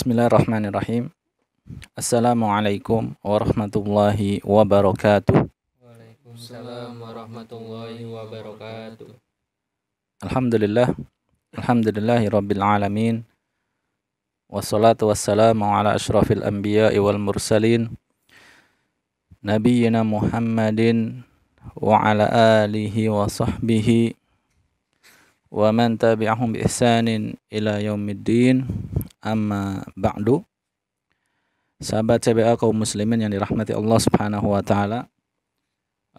بسم الله الرحمن الرحيم السلام عليكم ورحمة الله وبركاته وعليكم السلام ورحمة الله وبركاته الحمد لله الحمد لله رب العالمين والصلاة والسلام على أشرف الأنبياء والمرسلين نبينا محمد وعلى آله وصحبه ومن تبعهم بإحسان إلى يوم الدين amma ba'du Sahabat CBA kaum muslimin yang dirahmati Allah subhanahu wa ta'ala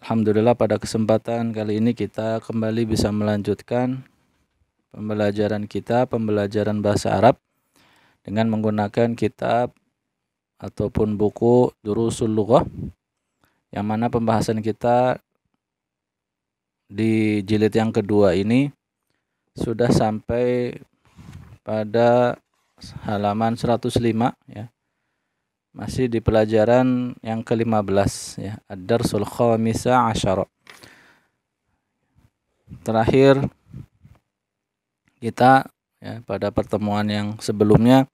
Alhamdulillah pada kesempatan kali ini kita kembali bisa melanjutkan pembelajaran kita, pembelajaran bahasa Arab dengan menggunakan kitab ataupun buku Durusul Lughah yang mana pembahasan kita di jilid yang kedua ini sudah sampai pada halaman 105 ya. Masih di pelajaran yang ke-15 ya, Ad-Darsul Khamisa Asyara. Terakhir kita ya pada pertemuan yang sebelumnya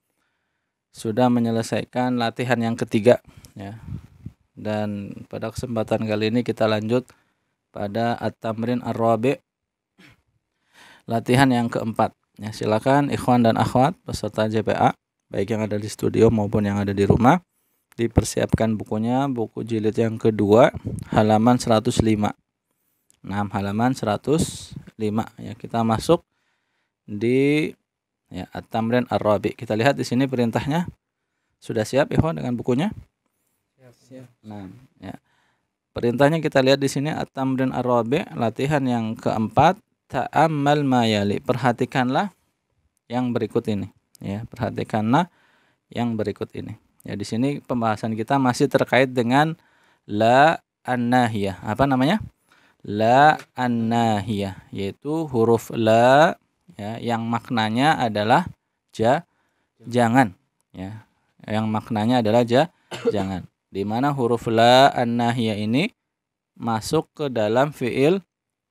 sudah menyelesaikan latihan yang ketiga ya. Dan pada kesempatan kali ini kita lanjut pada at-tamrin ar-rabi latihan yang keempat Ya, silakan ikhwan dan akhwat peserta JPA baik yang ada di studio maupun yang ada di rumah dipersiapkan bukunya, buku jilid yang kedua halaman 105. Nah, halaman 105 ya kita masuk di ya At-Tamrin Ar-Rabi. Kita lihat di sini perintahnya. Sudah siap ikhwan dengan bukunya? Siap, siap. Nah, ya. Perintahnya kita lihat di sini At-Tamrin ar latihan yang keempat ta'ammal mayali. Perhatikanlah yang berikut ini ya perhatikanlah yang berikut ini ya di sini pembahasan kita masih terkait dengan la annahiyah apa namanya la annahiyah yaitu huruf la ya yang maknanya adalah ja jangan ya yang maknanya adalah ja jangan di mana huruf la annahiyah ini masuk ke dalam fiil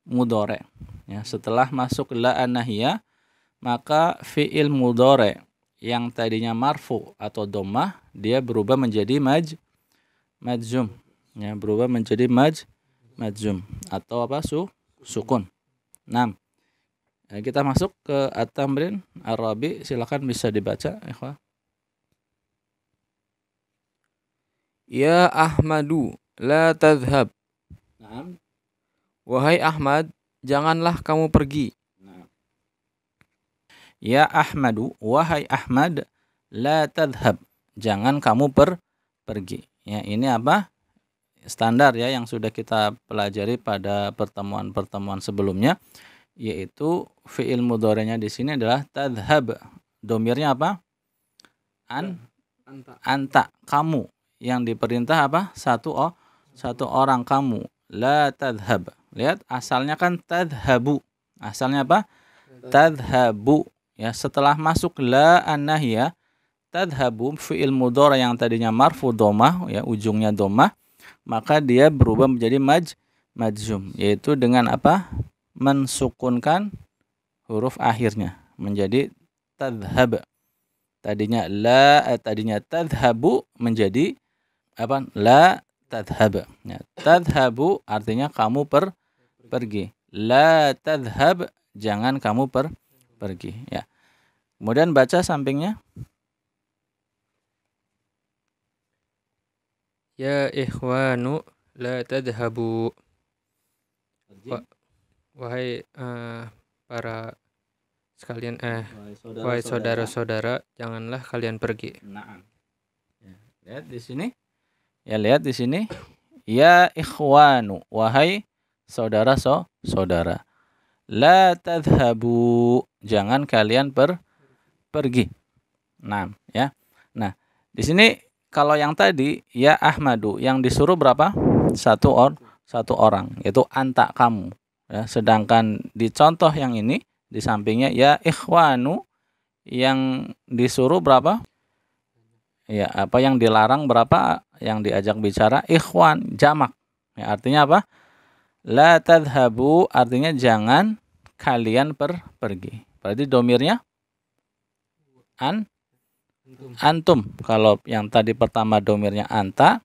mudore ya setelah masuk la annahiyah maka fi'il mudore yang tadinya marfu atau domah dia berubah menjadi maj majzum ya berubah menjadi maj majzum atau apa su sukun 6 ya, kita masuk ke at arabi silakan bisa dibaca ikhwah Ya Ahmadu la tadhhab Wahai Ahmad janganlah kamu pergi Ya Ahmadu, wahai Ahmad, la tadhab. Jangan kamu per pergi. Ya, ini apa? Standar ya yang sudah kita pelajari pada pertemuan-pertemuan sebelumnya yaitu fiil mudorenya di sini adalah tadhab. Domirnya apa? An anta. anta kamu yang diperintah apa? Satu oh, satu orang kamu. La tadhab. Lihat asalnya kan tadhabu. Asalnya apa? Tadhabu. Ya, setelah masuk la annahiyah tadhabu fi'il mudhara yang tadinya marfu domah ya ujungnya domah maka dia berubah menjadi maj majzum yaitu dengan apa mensukunkan huruf akhirnya menjadi tadhab tadinya la eh, tadinya tadhabu menjadi apa la tadhab ya, tadhabu artinya kamu per pergi la tadhab jangan kamu per pergi ya. Kemudian baca sampingnya. Ya ikhwanu la tadhabu. wahai uh, para sekalian eh wahai saudara-saudara janganlah kalian pergi. Ya, lihat di sini. Ya lihat di sini. Ya ikhwanu wahai saudara so saudara. La tadhabu jangan kalian per pergi. Nah, ya. Nah, di sini kalau yang tadi ya Ahmadu yang disuruh berapa? Satu or satu orang, yaitu anta kamu. Ya, sedangkan di contoh yang ini di sampingnya ya ikhwanu yang disuruh berapa? Ya, apa yang dilarang berapa? Yang diajak bicara ikhwan jamak. Ya, artinya apa? La tadhabu artinya jangan kalian per pergi. Berarti domirnya an antum. Kalau yang tadi pertama domirnya anta,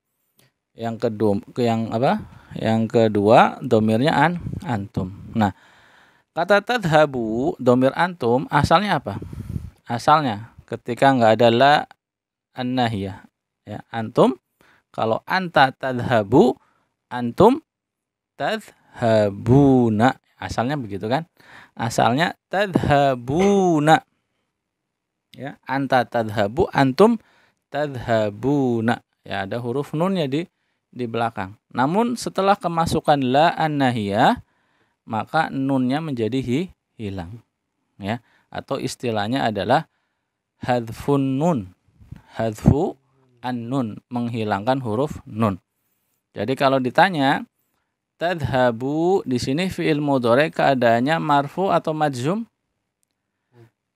yang kedua yang apa? Yang kedua domirnya an antum. Nah, kata tadhabu domir antum asalnya apa? Asalnya ketika nggak ada la annahya ya antum kalau anta tadhabu antum tadhabuna asalnya begitu kan asalnya tadhabuna ya anta tadhabu antum tadhabuna ya ada huruf nun ya di di belakang namun setelah kemasukan la annahiyah maka nunnya menjadi hi, hilang ya atau istilahnya adalah hadfun nun hadfu an nun menghilangkan huruf nun jadi kalau ditanya Tadhabu di sini fiil mudhari keadaannya marfu atau majzum?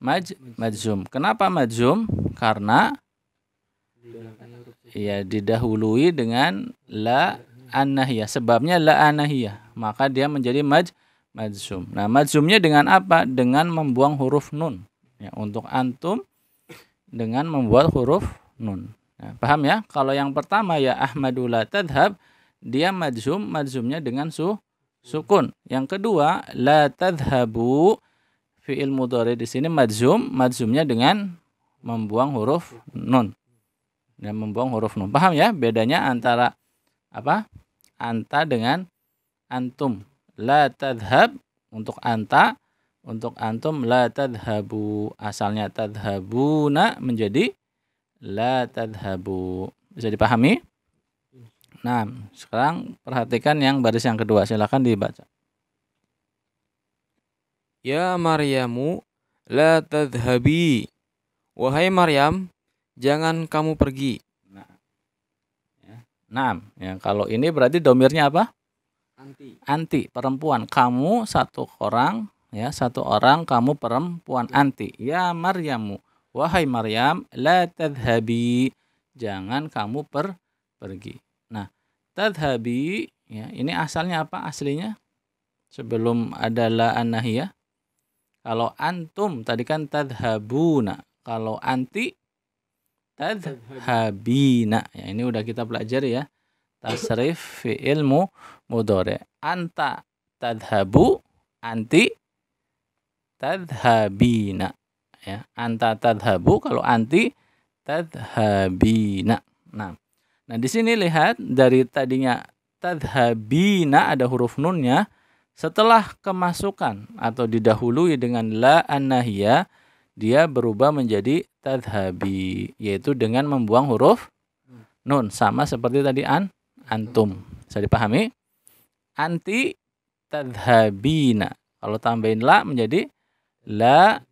Maj majzum. Kenapa majzum? Karena ya didahului dengan la anahiyah. Sebabnya la anahiyah. Maka dia menjadi maj majzum. Nah, majzumnya dengan apa? Dengan membuang huruf nun. Ya, untuk antum dengan membuat huruf nun. Ya, paham ya? Kalau yang pertama ya Ahmadu la tadhab dia majzum majzumnya dengan su sukun yang kedua la tadhabu fiil mudhari di sini majzum majzumnya dengan membuang huruf nun dan membuang huruf nun paham ya bedanya antara apa anta dengan antum la tadhab untuk anta untuk antum la tadhabu asalnya tadhabuna menjadi la tadhabu bisa dipahami Nah, sekarang perhatikan yang baris yang kedua. silakan dibaca. Ya Maryamu, la tadhabi. Wahai Maryam, jangan kamu pergi. Nah, ya. Nah, ya, kalau ini berarti domirnya apa? Anti. Anti, perempuan. Kamu satu orang, ya satu orang kamu perempuan anti. Ya Maryamu, wahai Maryam, la tadhabi. Jangan kamu per pergi. Nah, tadhabi ya, ini asalnya apa? Aslinya sebelum adalah la Kalau antum tadi kan tadhabuna. Kalau anti tadhabina. Ya, ini udah kita pelajari ya. Tasrif fi ilmu mudore. Anta tadhabu anti tadhabina ya anta tadhabu kalau anti tadhabina nah Nah, di sini lihat dari tadinya tadhabina ada huruf nunnya setelah kemasukan atau didahului dengan la anahia dia berubah menjadi tadhabi yaitu dengan membuang huruf nun sama seperti tadi an antum. Bisa dipahami? Anti tadhabina. Kalau tambahin la menjadi la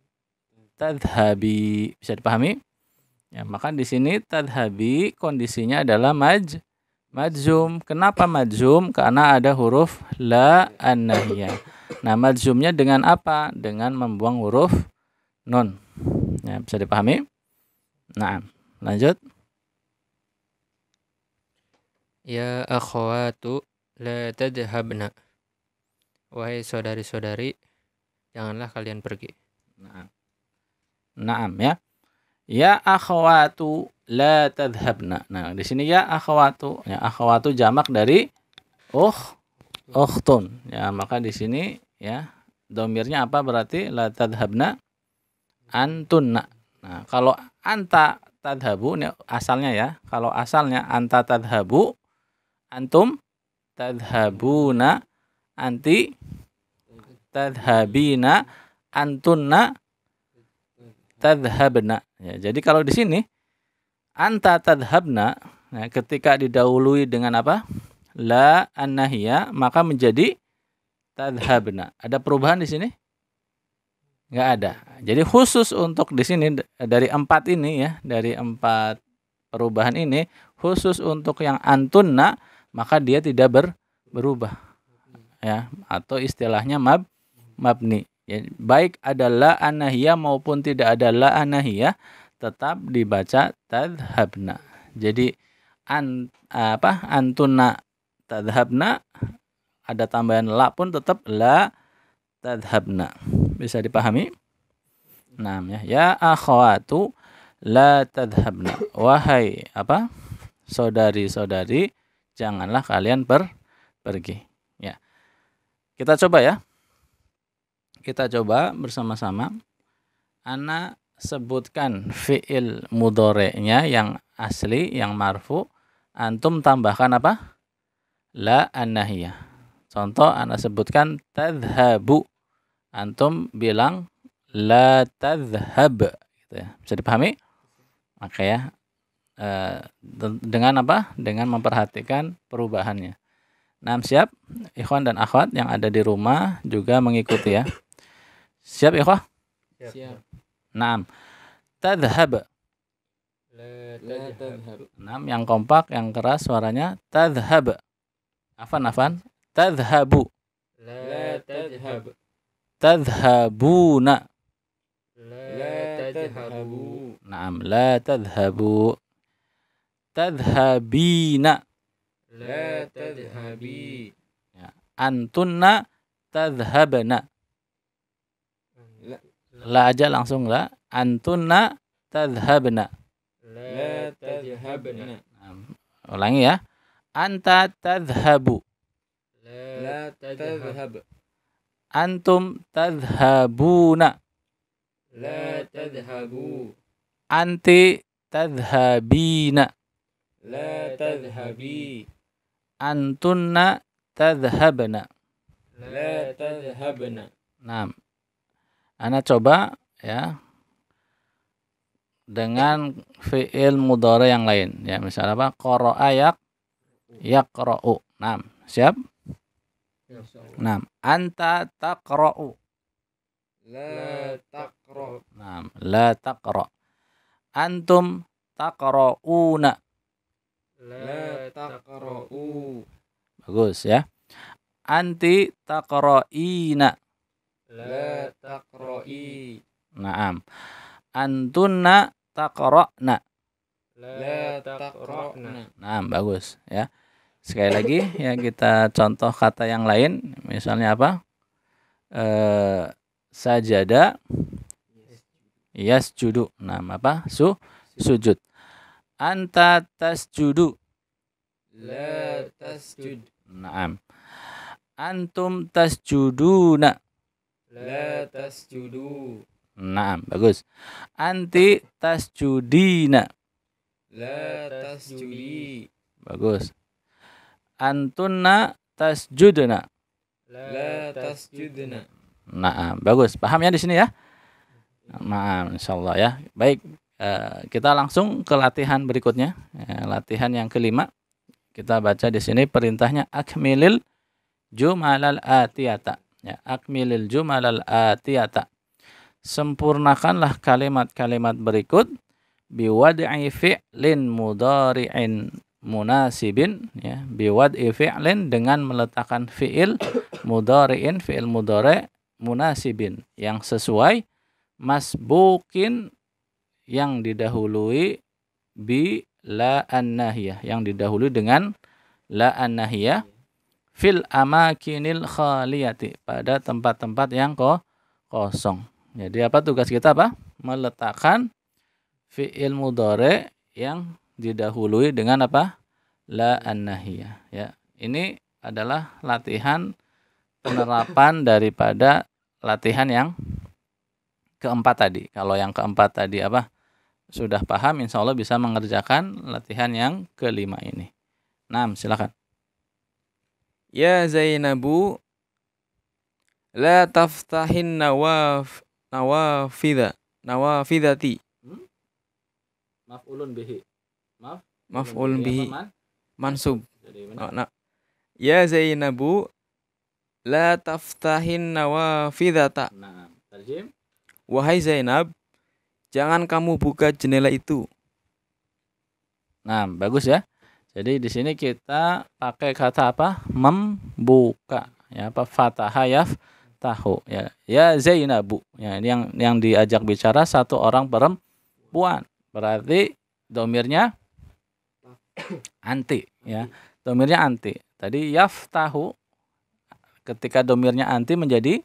tadhabi. Bisa dipahami? Ya, maka di sini tadhabi kondisinya adalah maj majzum. Kenapa majzum? Karena ada huruf la annahiyah. Nah, majzumnya dengan apa? Dengan membuang huruf nun. Ya, bisa dipahami? Nah, lanjut. Ya akhwatu la tadhabna. Wahai saudari-saudari, janganlah kalian pergi. Nah. Naam ya. Ya akhwatu la tadhabna. Nah, di sini ya akhwatu. Ya akhwatu jamak dari ukh ukhtun. Ya, maka di sini ya domirnya apa berarti la tadhabna antunna. Nah, kalau anta tadhabu ini asalnya ya. Kalau asalnya anta tadhabu antum tadhabuna anti tadhabina antunna tadhabna. Ya, jadi kalau di sini anta tadhabna ya, ketika didahului dengan apa? La annahia maka menjadi tadhabna. Ada perubahan di sini? Enggak ada. Jadi khusus untuk di sini dari empat ini ya, dari empat perubahan ini khusus untuk yang antunna maka dia tidak ber, berubah ya atau istilahnya mab mabni Ya, baik adalah la maupun tidak adalah la tetap dibaca tadhabna. Jadi an, apa antuna tadhabna ada tambahan la pun tetap la tadhabna. Bisa dipahami? Nah, ya, ya akhwatu la tadhabna. Wahai apa? Saudari-saudari, janganlah kalian per pergi. Ya. Kita coba ya kita coba bersama-sama. Ana sebutkan fiil mudorenya yang asli, yang marfu. Antum tambahkan apa? La annahiyah. Contoh ana sebutkan tadhabu. Antum bilang la tadhhab gitu ya. Bisa dipahami? Oke okay, ya. Eh, dengan apa? Dengan memperhatikan perubahannya. Nah, siap? Ikhwan dan akhwat yang ada di rumah juga mengikuti ya. Siap ya, Siap. Naam. Tadhhab. La tadhhab. yang kompak, yang keras suaranya tadhhab. Afan, afan. Tadhhabu. La tadhhab. Tadhhabuna. La tadhhabu. Naam, la tadhhabu. Tadhhabina. La tadhhabi. Ya. Antunna tadhhabna la aja langsung la antunna tadhabna la tadhabna nah, ulangi ya anta tadhabu la tadhab antum tadhabuna la tadhabu anti tadhabina la tadhabi antunna tadhabna la tadhabna nah anda coba ya dengan fiil mudhari yang lain ya misalnya apa ayak yak yaqra'u. Naam, siap? Naam, anta taqra'u. La taqra'. Naam, la taqra'. Antum taqra'una. La taqra'u. Bagus ya. Anti taqra'ina la taqra'i Naam. Antunna taqra'na. La taqra'na. Naam, bagus ya. Sekali lagi ya kita contoh kata yang lain, misalnya apa? Eh sajada yasjudu. Naam apa? Su sujud. Anta tasjudu. La tasjud. Naam. Antum tasjuduna. La tasjudu. Nah, bagus. Anti tasjudina. La tasjudi. Bagus. Antunna tasjudna. La tasjudna. Nah, bagus. Paham ya di sini ya? Nah, insyaallah ya. Baik, eh, kita langsung ke latihan berikutnya. Eh, latihan yang kelima. Kita baca di sini perintahnya akmilil jumalal atiyata. Ya, akmilil jumalal atiyata. Sempurnakanlah kalimat-kalimat berikut biwad'i fi'lin mudari'in munasibin ya biwad'i fi'lin dengan meletakkan fi'il mudari'in fi'il mudari' munasibin yang sesuai masbukin yang didahului bi la annahiyah yang didahului dengan la annahiyah fil amakinil khaliyati pada tempat-tempat yang ko kosong. Jadi apa tugas kita apa? Meletakkan fi'il mudhari yang didahului dengan apa? La annahiyah ya. Ini adalah latihan penerapan daripada latihan yang keempat tadi. Kalau yang keempat tadi apa? Sudah paham, insya Allah bisa mengerjakan latihan yang kelima ini. Nah, silakan. Ya Zainabu la taftahin nawaf nawafida nawafidati. Hmm? ulun bihi. Maf ulun bihi. Man? Mansub. Jadi oh, nah. Ya Zainabu la taftahin nawafidhata. Nah, tarjim. Wahai Zainab, jangan kamu buka jendela itu. Nah, bagus ya. Jadi di sini kita pakai kata apa? Membuka ya apa fataha yaf tahu ya. Ya Zainabu. Ya ini yang yang diajak bicara satu orang perempuan. Berarti domirnya anti ya. Domirnya anti. Tadi yaf tahu ketika domirnya anti menjadi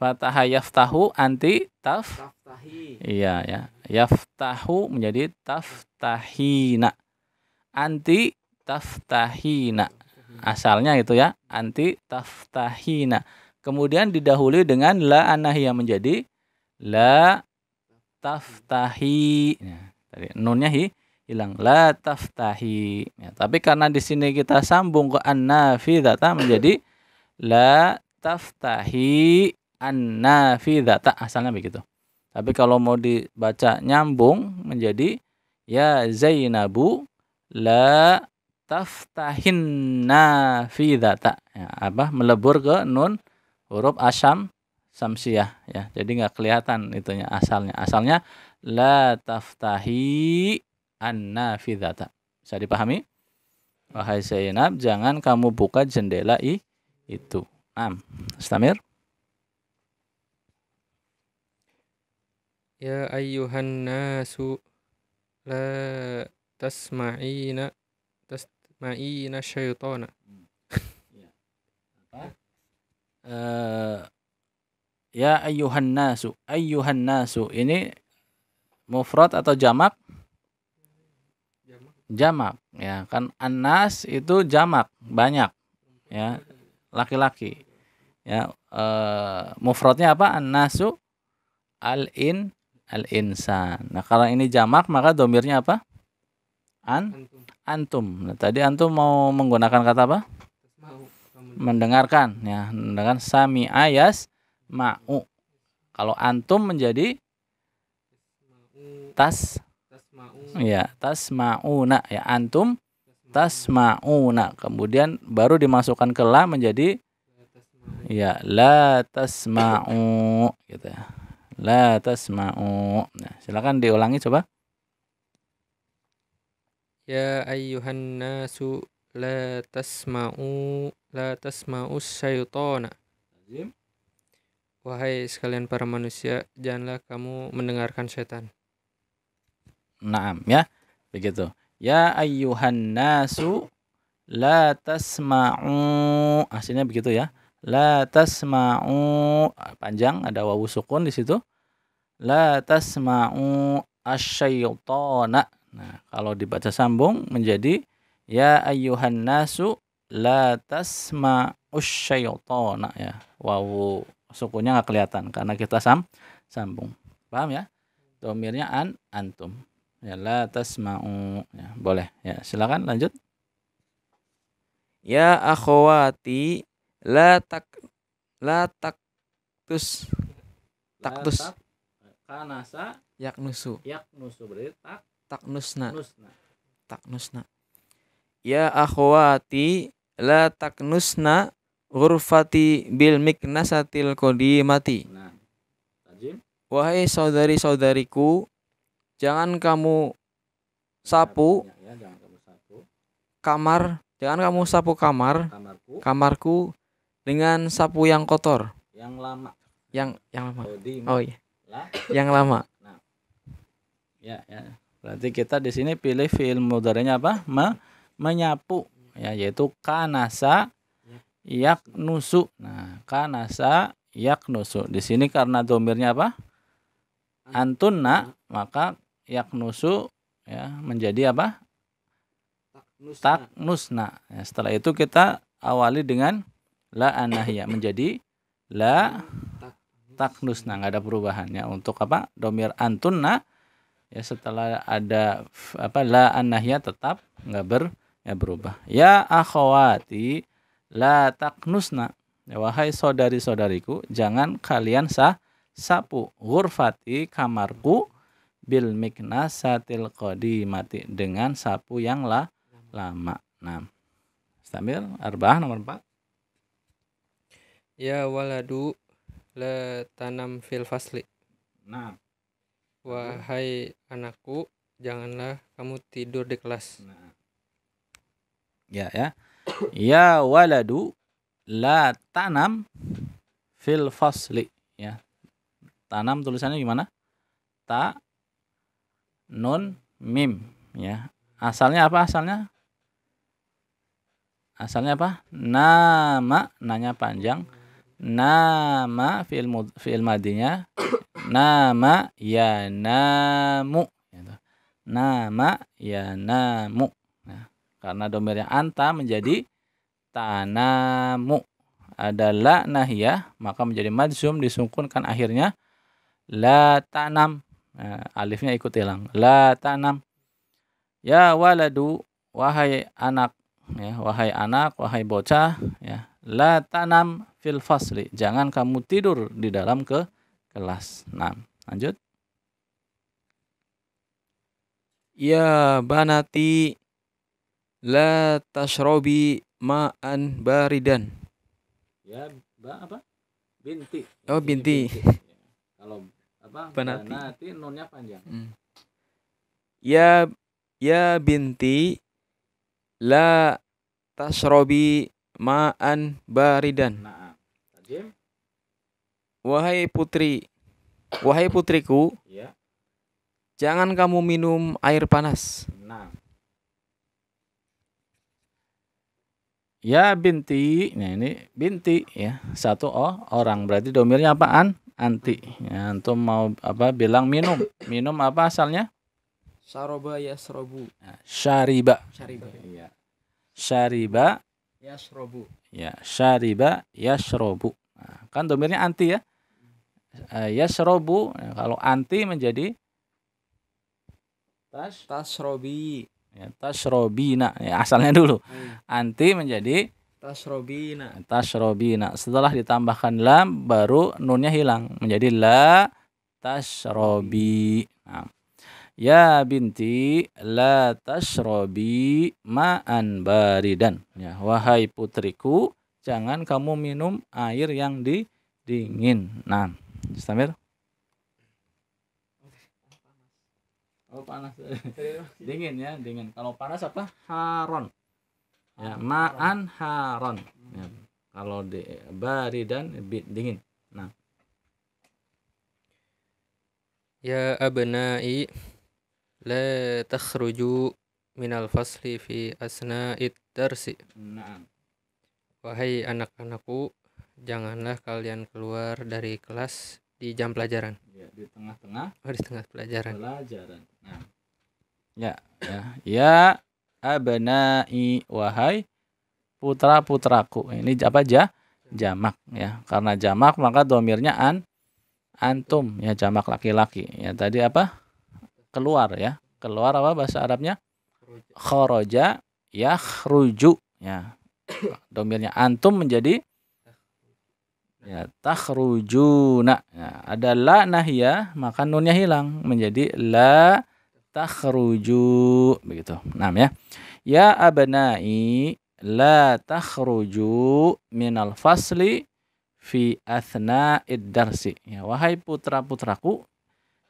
Fataha yaftahu anti taf. Taftahi. Iya ya. Yaftahu menjadi taftahina. Anti taftahina. Asalnya itu ya, anti taftahina. Kemudian didahului dengan la anahiyah menjadi la taftahi. Ya, tadi nunnya hi hilang la taftahi. Ya, tapi karena di sini kita sambung ke an tata menjadi la taftahi an-nafidhata asalnya begitu. Tapi kalau mau dibaca nyambung menjadi ya Zainabu la taftahin nafidhata. Ya, apa melebur ke nun huruf asam samsiah ya. Jadi nggak kelihatan itunya asalnya. Asalnya la taftahi an-nafidhata. Bisa dipahami? Wahai Zainab, jangan kamu buka jendela i, itu. Am, Stamir. Ya ayyuhan nasu la tasma'ina tasma'ina syaitana. Uh, ya ayyuhan nasu, ayyuhan nasu. Ini mufrad atau jamak? Jamak. Ya, kan anas itu jamak, banyak. Ya. Laki-laki. Ya, uh, mufradnya apa? anasu al-in al-insan. Nah, karena ini jamak maka domirnya apa? An antum. Nah, tadi antum mau menggunakan kata apa? Mendengarkan ya, mendengarkan sami ayas ma'u. Kalau antum menjadi tas ya tas mau iya, nak. ya antum tas mau nak. kemudian baru dimasukkan ke la menjadi ya la tas mau gitu ya la tasma'u. Nah, silakan diulangi coba. Ya ayyuhan nasu la tasma'u la tasma'u syaitana. Wahai sekalian para manusia, janganlah kamu mendengarkan setan. Naam ya. Begitu. Ya ayyuhan nasu la tasma'u. Aslinya begitu ya. La tasma'u panjang ada wawu sukun di situ la tasma'u asyaitana. Nah, kalau dibaca sambung menjadi ya ayyuhan nasu la tasma'u asyaitana ya. Wawu sukunya nggak kelihatan karena kita sam sambung. Paham ya? Domirnya an antum. Ya la tasma'u ya, boleh. Ya, silakan lanjut. Ya akhwati la tak la taktus taktus la tak kanasa yaknusu yaknusu berarti tak taknusna nusna taknusna ya akhwati la nusna ghurfati bil miknasatil qadimati nah tajim wahai saudari-saudariku ya, jangan kamu sapu, kamar jangan kamu sapu kamar kamarku, kamarku dengan sapu yang kotor yang lama yang yang lama oh iya lah yang lama nah. ya ya berarti kita di sini pilih fiil mudhari'nya apa Me menyapu ya yaitu kanasa yak nusu nah kanasa yak nusu di sini karena domirnya apa antunna maka yak nusu ya menjadi apa tak nusna. Ya, setelah itu kita awali dengan la anahya menjadi la taknus nah nggak ada perubahannya untuk apa domir antunna ya setelah ada apa la anahya tetap nggak ber ya berubah ya akhwati la taknusna ya, wahai saudari saudariku jangan kalian sah sapu hurfati kamarku bil miknasatil mati dengan sapu yang la lama nah Stabil arbah nomor empat. ya waladu le tanam fil fasli nah wahai nah. anakku janganlah kamu tidur di kelas nah. ya ya ya waladu la tanam fil fasli ya tanam tulisannya gimana ta nun mim ya asalnya apa asalnya asalnya apa nama nanya panjang nama fi'il mud, fi'il madinya nama ya namu gitu. nama ya namu nah, karena domirnya anta menjadi tanamu adalah nahiyah maka menjadi madzum disungkunkan akhirnya la tanam nah, alifnya ikut hilang la tanam ya waladu wahai anak ya wahai anak wahai bocah ya la tanam fil fasli. Jangan kamu tidur di dalam ke kelas. 6. lanjut. Ya banati la tashrobi ma'an baridan. Ya, ba apa? Binti. Oh, binti. binti. Kalau apa? Banati, banati nonnya panjang. Hmm. Ya ya binti la tashrobi ma'an baridan. Nah, wahai putri, wahai putriku, ya. jangan kamu minum air panas. Nah. Ya binti, nah ini binti ya satu oh orang berarti domirnya apaan? Anti. Ya, antum mau apa bilang minum? Minum apa asalnya? Saroba ya serobu. Nah, syariba. Syariba. Iya. Syariba Yasrobu. Ya, syariba yasrobu. Nah, kan domirnya anti ya. Eh, yasrobu nah, ya, kalau anti menjadi tas tasrobi. Ya, tasrobina. Ya, asalnya dulu. Hmm. Anti menjadi tasrobina. Tasrobina. Setelah ditambahkan lam baru nunnya hilang menjadi la tasrobi. Nah. Ya binti la tashrobi ma'an baridan. Ya, wahai putriku, jangan kamu minum air yang di dingin. Nah, Istamir. Oh panas. dingin ya, dingin. Kalau panas apa? Haron. Ya, ma'an haron. Ya. Kalau di baridan dingin. Nah. Ya abnai la takhruju minal fasli fi asna'id darsi nah. wahai anak-anakku janganlah kalian keluar dari kelas di jam pelajaran ya, di tengah-tengah oh, di tengah pelajaran pelajaran nah. ya ya ya abnai wahai putra putraku ini apa aja jamak ya karena jamak maka domirnya an antum ya jamak laki-laki ya tadi apa keluar ya. Keluar apa bahasa Arabnya? Khoroja ya khruju ya. Domirnya antum menjadi ya takhrujuna. Ya, ada la nahya, maka nunnya hilang menjadi la takhruju begitu. Nah ya. Ya abnai la takhruju minal fasli fi athna darsi. Ya, wahai putra-putraku,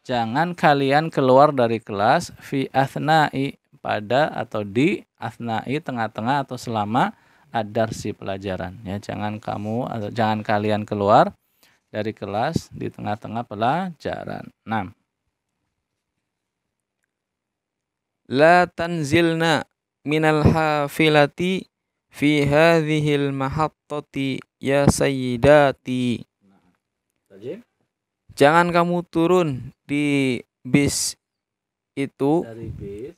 jangan kalian keluar dari kelas fi athnai pada atau di athnai tengah-tengah atau selama adarsi pelajaran ya jangan kamu atau jangan kalian keluar dari kelas di tengah-tengah pelajaran 6 nah. la tanzilna minal hafilati fi hadhil mahattati ya sayyidati. Nah, Tajim. Jangan kamu turun di bis itu. Dari bis.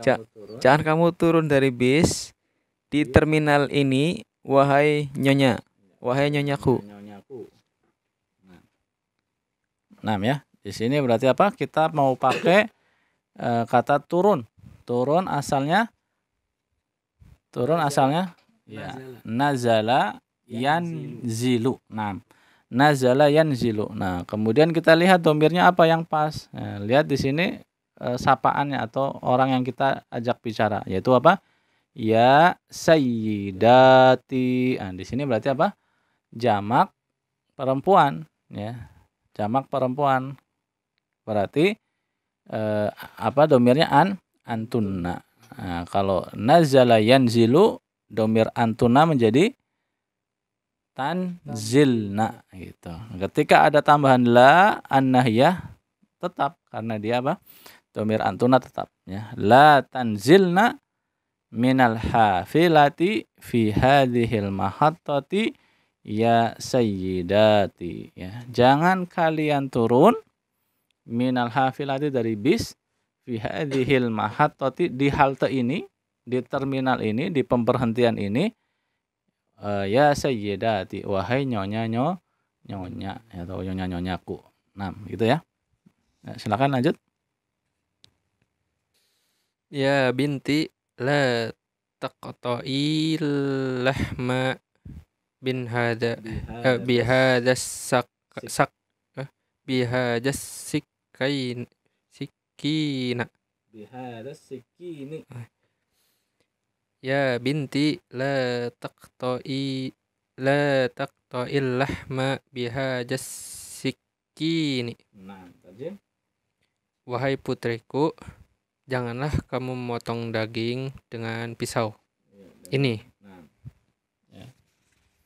Jangan kamu turun. Jangan kamu turun dari bis di bis. Iya. terminal ini, wahai nyonya. Iya. Wahai nyonyaku. Nyonyaku. Nah. ya. Di sini berarti apa? Kita mau pakai e, kata turun. Turun asalnya turun asalnya ya nazala yanzilu. Nah nazala yanzilu. Nah, kemudian kita lihat domirnya apa yang pas. Nah, lihat di sini e, sapaannya atau orang yang kita ajak bicara, yaitu apa? Ya sayyidati. Nah, di sini berarti apa? Jamak perempuan, ya. Jamak perempuan. Berarti e, apa domirnya an antunna. Nah, kalau nazala yanzilu domir antuna menjadi tanzilna gitu. Ketika ada tambahan la annahiyah tetap karena dia apa? Domir antuna tetap ya. La tanzilna minal hafilati fi hadhil mahattati ya sayyidati ya. Jangan kalian turun minal hafilati dari bis fi hadhil mahattati di halte ini, di terminal ini, di pemberhentian ini uh, ya sayyidati wahai nyonya nyo nyonya atau ya nyonya nyonyaku enam gitu ya nah, silakan lanjut ya binti la taqta'i lahma bin hada eh, bihada sak sak eh, bihada sikain sikina bihada sikini eh, Ya binti la taqta'i la taqta'il lahma biha jassikini nah, Wahai putriku, janganlah kamu memotong daging dengan pisau. Iya, Ini. Nah, ya.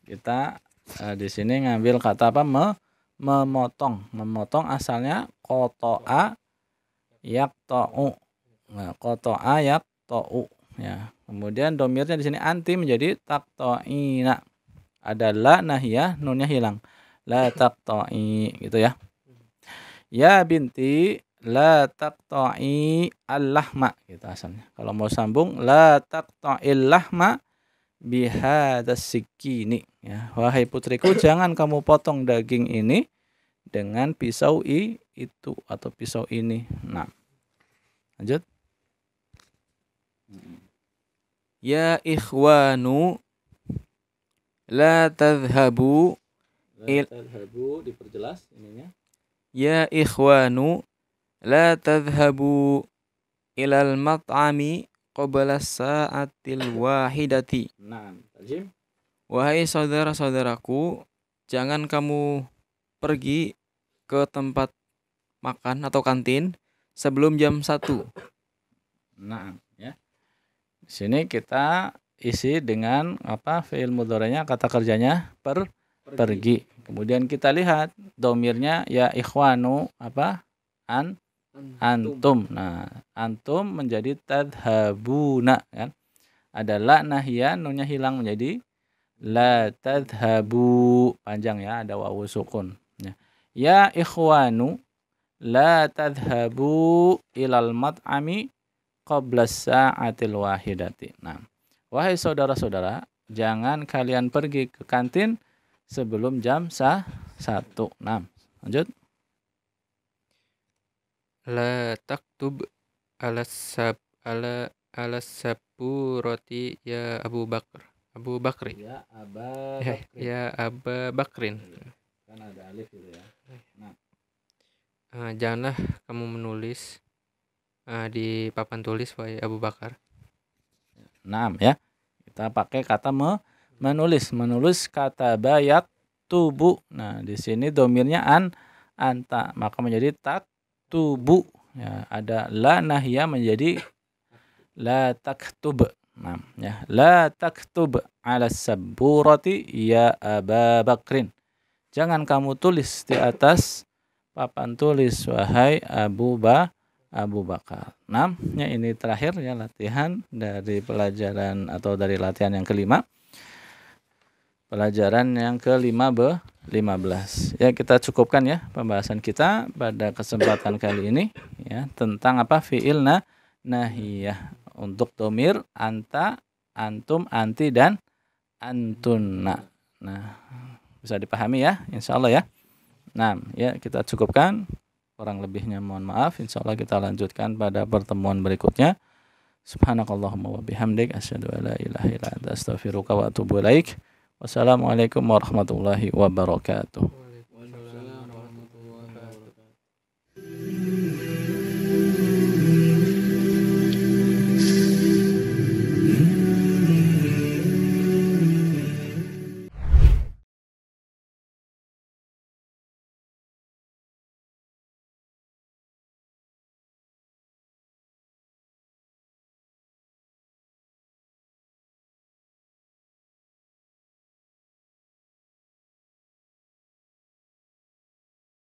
Kita uh, di sini ngambil kata apa? Me memotong. Memotong asalnya kotoa tou Nah, kotoa tou ya Kemudian domirnya di sini anti menjadi taktoina. adalah la nahiyah, nunnya hilang. La taktoi gitu ya. Ya binti la taktoi allahma gitu asalnya. Kalau mau sambung la taktoi lahma bihadas sikini ya. Wahai putriku jangan kamu potong daging ini dengan pisau i itu atau pisau ini. Nah. Lanjut. Ya ikhwanu la tadhhabu la tadhhabu diperjelas ininya. Ya ikhwanu la tadhhabu ilal mat'ami qabla sa'atil wahidati. Nah, tajim. Wahai saudara-saudaraku, jangan kamu pergi ke tempat makan atau kantin sebelum jam 1. Nah sini kita isi dengan apa fiil mudoranya kata kerjanya per pergi. pergi. Kemudian kita lihat domirnya ya ikhwanu apa an antum. Nah, antum menjadi tadhabuna kan. adalah la nahia ya, nunnya hilang menjadi la tadhabu panjang ya ada wawu sukun. Ya, ya ikhwanu la tadhabu ilal mat'ami qabla sa'atil wahidati. Nah, wahai saudara-saudara, jangan kalian pergi ke kantin sebelum jam sah satu. Nah, lanjut. La taktub ala sab ala ala roti ya Abu Bakr Abu Bakri. Ya Aba eh, Bakrin. Ya, ya Aba Bakrin. Kan ada alif gitu ya. Eh, nah. Uh, janganlah kamu menulis uh, di papan tulis Wahai ya, Abu Bakar. 6 ya. Kita pakai kata me, menulis. Menulis kata bayat tubuh. Nah, di sini domirnya an anta, maka menjadi tak tubuh. Ya, ada la nahya menjadi la tak taktub. Nah, ya. La tak taktub ala saburati ya Aba Bakrin. Jangan kamu tulis di atas papan tulis wahai Abu ba Abu Bakar. Nah, ya ini terakhir ya latihan dari pelajaran atau dari latihan yang kelima. Pelajaran yang kelima be 15. Ya kita cukupkan ya pembahasan kita pada kesempatan kali ini ya tentang apa fiil nah nahiyah untuk domir anta, antum, anti dan antunna. Nah, bisa dipahami ya, insya Allah ya. Nah, ya kita cukupkan. Kurang lebihnya mohon maaf. Insya Allah kita lanjutkan pada pertemuan berikutnya. Subhanakallahumma wa bihamdik. Asyadu ala ilaha ila anta astaghfiruka wa atubu ilaik. Wassalamualaikum warahmatullahi wabarakatuh.